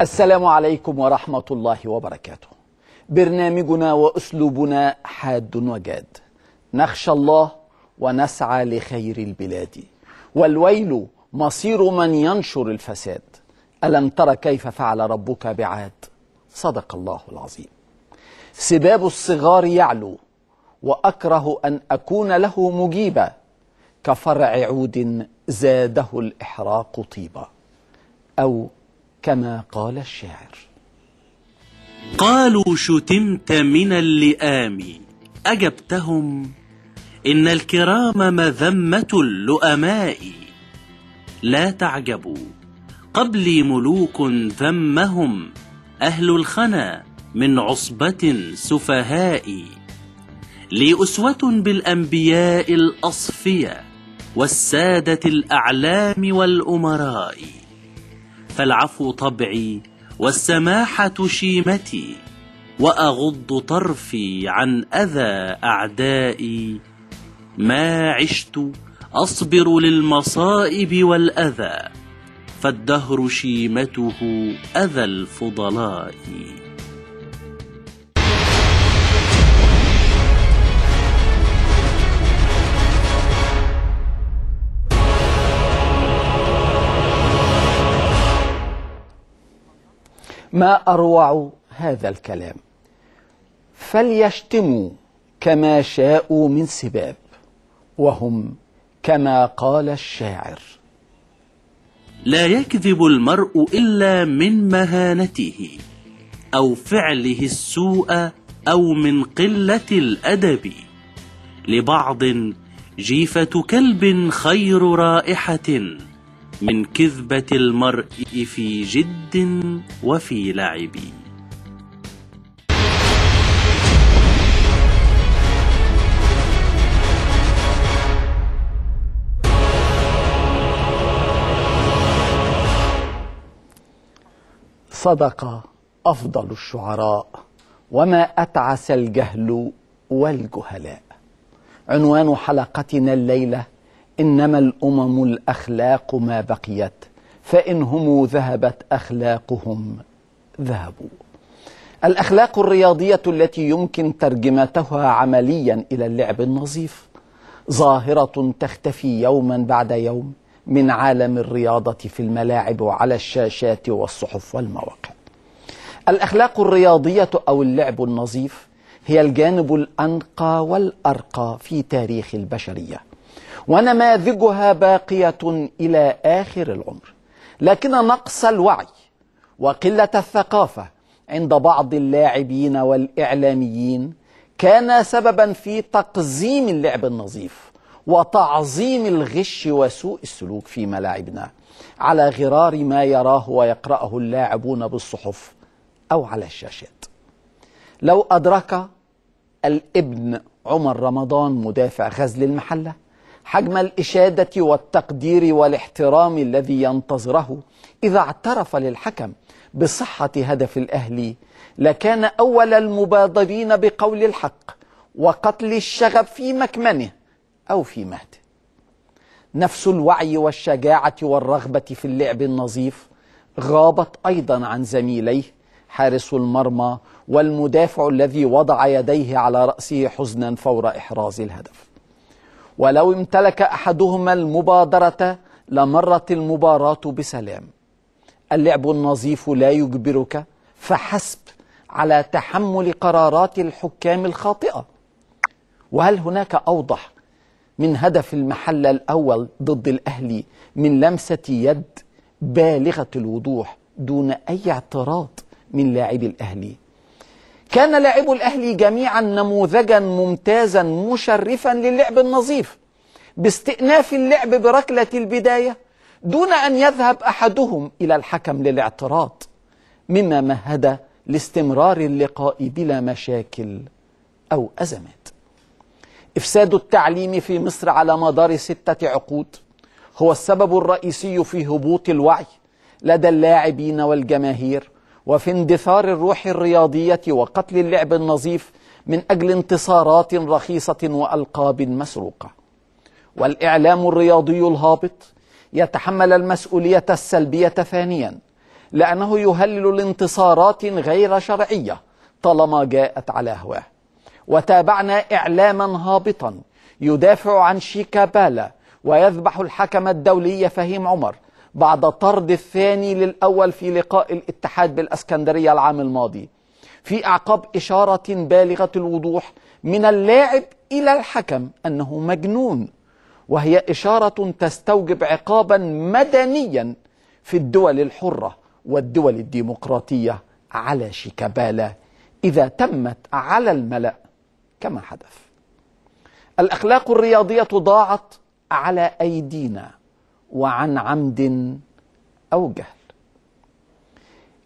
السلام عليكم ورحمة الله وبركاته برنامجنا وأسلوبنا حاد وجاد نخشى الله ونسعى لخير البلاد والويل مصير من ينشر الفساد ألم تر كيف فعل ربك بعاد صدق الله العظيم سباب الصغار يعلو وأكره أن أكون له مجيبا كفرع عود زاده الإحراق طيبا أو كما قال الشاعر قالوا شتمت من اللئام أجبتهم إن الكرام مذمة اللؤماء لا تعجبوا قبلي ملوك ذمهم أهل الخنا من عصبة سفهاء لي أسوة بالأنبياء الأصفية والسادة الأعلام والأمراء فالعفو طبعي والسماحة شيمتي وأغض طرفي عن أذى أعدائي ما عشت أصبر للمصائب والأذى فالدهر شيمته أذى الفضلاء ما أروع هذا الكلام فليشتموا كما شاءوا من سباب وهم كما قال الشاعر لا يكذب المرء إلا من مهانته أو فعله السوء أو من قلة الأدب لبعض جيفة كلب خير رائحة من كذبة المرء في جد وفي لعب صدق أفضل الشعراء وما أتعس الجهل والجهلاء عنوان حلقتنا الليلة إنما الأمم الأخلاق ما بقيت فإن هم ذهبت أخلاقهم ذهبوا الأخلاق الرياضية التي يمكن ترجمتها عمليا إلى اللعب النظيف ظاهرة تختفي يوما بعد يوم من عالم الرياضة في الملاعب وعلى الشاشات والصحف والمواقع الأخلاق الرياضية أو اللعب النظيف هي الجانب الأنقى والأرقى في تاريخ البشرية ونماذجها باقية إلى آخر العمر لكن نقص الوعي وقلة الثقافة عند بعض اللاعبين والإعلاميين كان سببا في تقزيم اللعب النظيف وتعظيم الغش وسوء السلوك في ملاعبنا على غرار ما يراه ويقرأه اللاعبون بالصحف أو على الشاشات لو أدرك الابن عمر رمضان مدافع غزل المحله حجم الإشادة والتقدير والاحترام الذي ينتظره إذا اعترف للحكم بصحة هدف الأهلي لكان أول المبادرين بقول الحق وقتل الشغب في مكمنه أو في مهده نفس الوعي والشجاعة والرغبة في اللعب النظيف غابت أيضا عن زميليه حارس المرمى والمدافع الذي وضع يديه على رأسه حزنا فور إحراز الهدف ولو امتلك أحدهما المبادرة لمرت المباراة بسلام اللعب النظيف لا يجبرك فحسب على تحمل قرارات الحكام الخاطئة وهل هناك أوضح من هدف المحل الأول ضد الأهلي من لمسة يد بالغة الوضوح دون أي اعتراض من لاعبي الأهلي كان لاعبو الأهلي جميعا نموذجا ممتازا مشرفا للعب النظيف باستئناف اللعب بركلة البداية دون أن يذهب أحدهم إلى الحكم للاعتراض مما مهد لاستمرار اللقاء بلا مشاكل أو أزمات إفساد التعليم في مصر على مدار ستة عقود هو السبب الرئيسي في هبوط الوعي لدى اللاعبين والجماهير وفي اندثار الروح الرياضية وقتل اللعب النظيف من أجل انتصارات رخيصة وألقاب مسروقة والإعلام الرياضي الهابط يتحمل المسؤولية السلبية ثانيا لأنه يهلل الانتصارات غير شرعية طالما جاءت على هواه وتابعنا إعلاما هابطا يدافع عن شيكابالا ويذبح الحكم الدولي فهيم عمر بعد طرد الثاني للأول في لقاء الاتحاد بالأسكندرية العام الماضي في أعقاب إشارة بالغة الوضوح من اللاعب إلى الحكم أنه مجنون وهي إشارة تستوجب عقابا مدنيا في الدول الحرة والدول الديمقراطية على شيكابالا إذا تمت على الملأ كما حدث الأخلاق الرياضية ضاعت على أيدينا وعن عمد أو جهل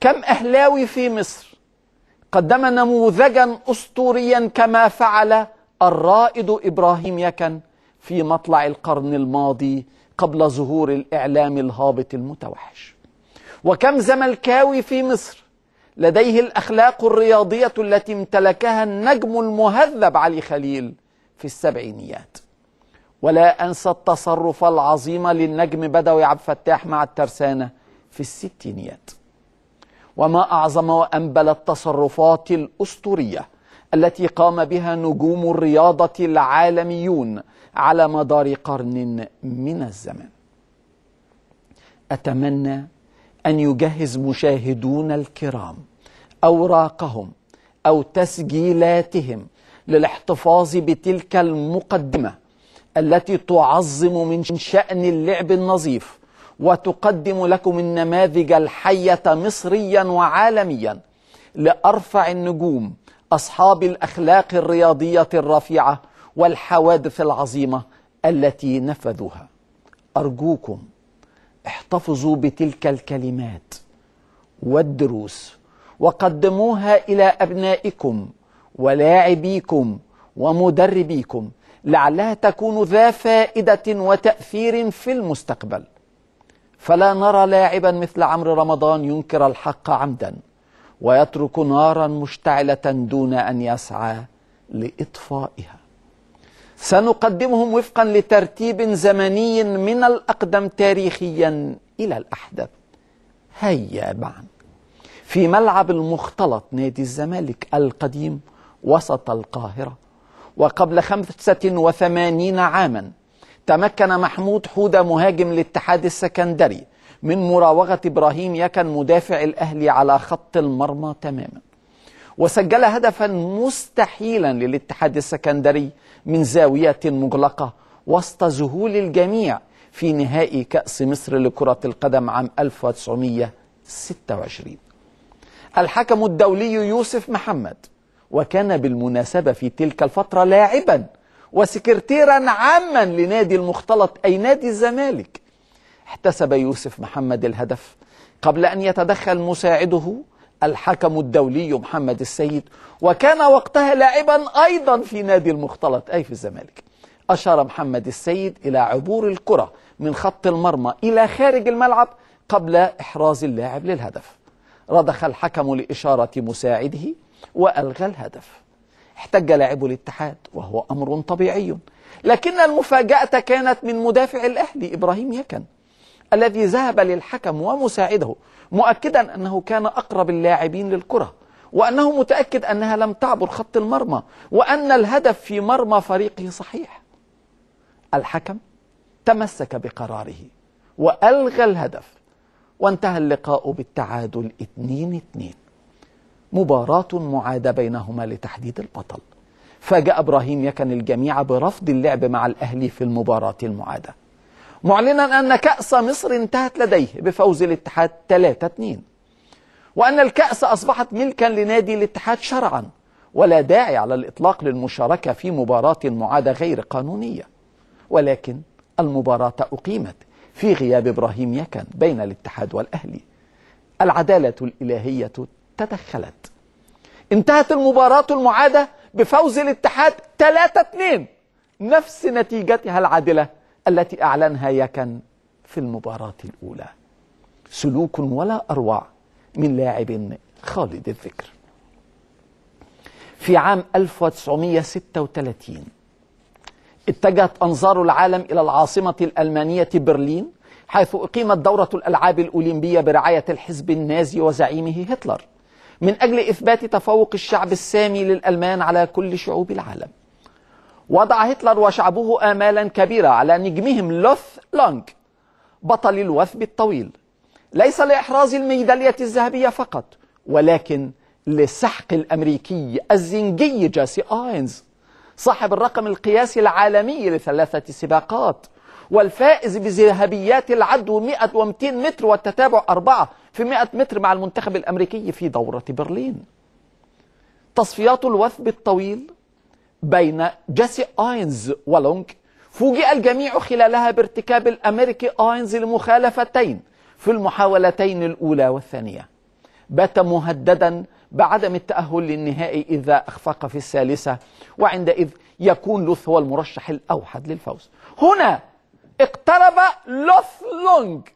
كم أهلاوي في مصر قدم نموذجا أسطوريا كما فعل الرائد إبراهيم يكن في مطلع القرن الماضي قبل ظهور الإعلام الهابط المتوحش وكم زملكاوي في مصر لديه الأخلاق الرياضية التي امتلكها النجم المهذب علي خليل في السبعينيات ولا أنسى التصرف العظيم للنجم بدوي عبد الفتاح مع الترسانة في الستينيات وما أعظم وأنبل التصرفات الأسطورية التي قام بها نجوم الرياضة العالميون على مدار قرن من الزمن أتمنى أن يجهز مشاهدون الكرام أوراقهم أو تسجيلاتهم للاحتفاظ بتلك المقدمة التي تعظم من شأن اللعب النظيف وتقدم لكم النماذج الحية مصريا وعالميا لأرفع النجوم أصحاب الأخلاق الرياضية الرفيعة والحوادث العظيمة التي نفذوها أرجوكم احتفظوا بتلك الكلمات والدروس وقدموها إلى أبنائكم ولاعبيكم ومدربيكم لعلها تكون ذا فائدة وتأثير في المستقبل فلا نرى لاعبا مثل عمرو رمضان ينكر الحق عمدا ويترك نارا مشتعلة دون أن يسعى لإطفائها سنقدمهم وفقا لترتيب زمني من الأقدم تاريخيا إلى الأحدث هيا معا في ملعب المختلط نادي الزمالك القديم وسط القاهرة وقبل خمسة وثمانين عاما تمكن محمود حودة مهاجم الاتحاد السكندري من مراوغة إبراهيم يكن مدافع الأهلي على خط المرمى تماما وسجل هدفا مستحيلا للاتحاد السكندري من زاوية مغلقة وسط ذهول الجميع في نهائي كأس مصر لكرة القدم عام 1926 الحكم الدولي يوسف محمد وكان بالمناسبة في تلك الفترة لاعبا وسكرتيرا عاما لنادي المختلط أي نادي الزمالك احتسب يوسف محمد الهدف قبل أن يتدخل مساعده الحكم الدولي محمد السيد وكان وقتها لاعبا أيضا في نادي المختلط أي في الزمالك أشار محمد السيد إلى عبور الكرة من خط المرمى إلى خارج الملعب قبل إحراز اللاعب للهدف رضخ الحكم لإشارة مساعده وألغى الهدف احتج لاعبو الاتحاد وهو أمر طبيعي لكن المفاجأة كانت من مدافع الأهلي إبراهيم يكن الذي ذهب للحكم ومساعده مؤكدا أنه كان أقرب اللاعبين للكرة وأنه متأكد أنها لم تعبر خط المرمى وأن الهدف في مرمى فريقه صحيح الحكم تمسك بقراره وألغى الهدف وانتهى اللقاء بالتعادل 2-2 مباراة معادة بينهما لتحديد البطل فاجأ إبراهيم يكن الجميع برفض اللعب مع الأهلي في المباراة المعادة معلنا أن كأس مصر انتهت لديه بفوز الاتحاد 3-2 وأن الكأس أصبحت ملكا لنادي الاتحاد شرعا ولا داعي على الإطلاق للمشاركة في مباراة معادة غير قانونية ولكن المباراة أقيمت في غياب إبراهيم يكن بين الاتحاد والأهلي العدالة الإلهية تدخلت انتهت المباراة المعادة بفوز الاتحاد 3-2 نفس نتيجتها العادلة التي أعلنها يكن في المباراة الأولى سلوك ولا أروع من لاعب خالد الذكر في عام 1936 اتجهت أنظار العالم إلى العاصمة الألمانية برلين حيث أقيمت دورة الألعاب الأولمبية برعاية الحزب النازي وزعيمه هتلر من أجل إثبات تفوق الشعب السامي للألمان على كل شعوب العالم وضع هتلر وشعبه آمالا كبيرة على نجمهم لوث لونج بطل الوثب الطويل ليس لإحراز الميدالية الذهبية فقط ولكن لسحق الأمريكي الزنجي جاسي آينز صاحب الرقم القياسي العالمي لثلاثة سباقات والفائز بذهبيات العدو 100 و200 متر والتتابع أربعة في 100 متر مع المنتخب الأمريكي في دورة برلين تصفيات الوثب الطويل بين جاسي آينز ولونج فوجئ الجميع خلالها بارتكاب الأمريكي آينز لمخالفتين في المحاولتين الأولى والثانية بات مهددا بعدم التأهل للنهائي إذا أخفق في الثالثة وعندئذ يكون لوث هو المرشح الأوحد للفوز هنا اقترب لوث لونج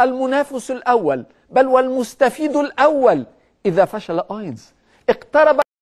المنافس الأول بل والمستفيد الأول إذا فشل أينز اقترب